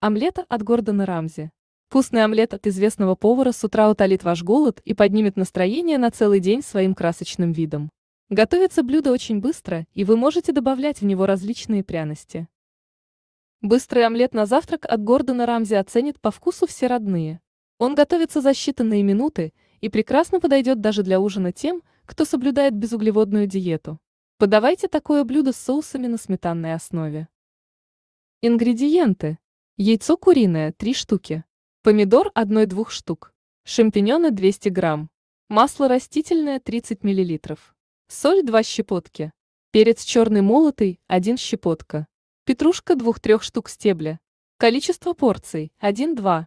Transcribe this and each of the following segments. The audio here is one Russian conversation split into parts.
Омлета от Гордона Рамзи. Вкусный омлет от известного повара с утра утолит ваш голод и поднимет настроение на целый день своим красочным видом. Готовится блюдо очень быстро, и вы можете добавлять в него различные пряности. Быстрый омлет на завтрак от Гордона Рамзи оценит по вкусу все родные. Он готовится за считанные минуты и прекрасно подойдет даже для ужина тем, кто соблюдает безуглеводную диету. Подавайте такое блюдо с соусами на сметанной основе. Ингредиенты. Яйцо куриное – 3 штуки. Помидор – 1-2 штук. Шампиньоны – 200 грамм. Масло растительное – 30 миллилитров. Соль – 2 щепотки. Перец черный молотый – 1 щепотка. Петрушка – 2-3 штук стебля. Количество порций – 1-2.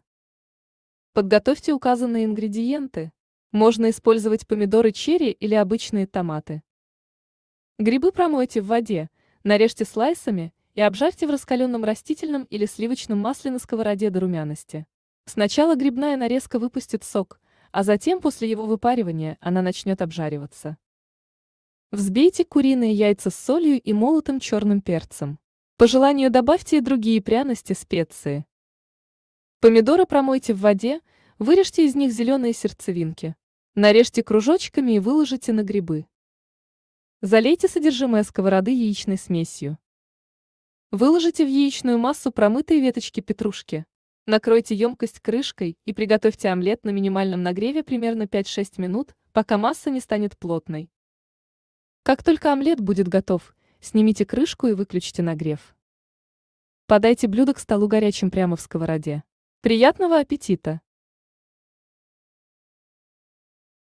Подготовьте указанные ингредиенты. Можно использовать помидоры черри или обычные томаты. Грибы промойте в воде, нарежьте слайсами и обжарьте в раскаленном растительном или сливочном масле на сковороде до румяности. Сначала грибная нарезка выпустит сок, а затем после его выпаривания она начнет обжариваться. Взбейте куриные яйца с солью и молотым черным перцем. По желанию добавьте и другие пряности, специи. Помидоры промойте в воде, вырежьте из них зеленые сердцевинки. Нарежьте кружочками и выложите на грибы. Залейте содержимое сковороды яичной смесью. Выложите в яичную массу промытые веточки петрушки. Накройте емкость крышкой и приготовьте омлет на минимальном нагреве примерно 5-6 минут, пока масса не станет плотной. Как только омлет будет готов, снимите крышку и выключите нагрев. Подайте блюдо к столу горячим прямо в сковороде. Приятного аппетита!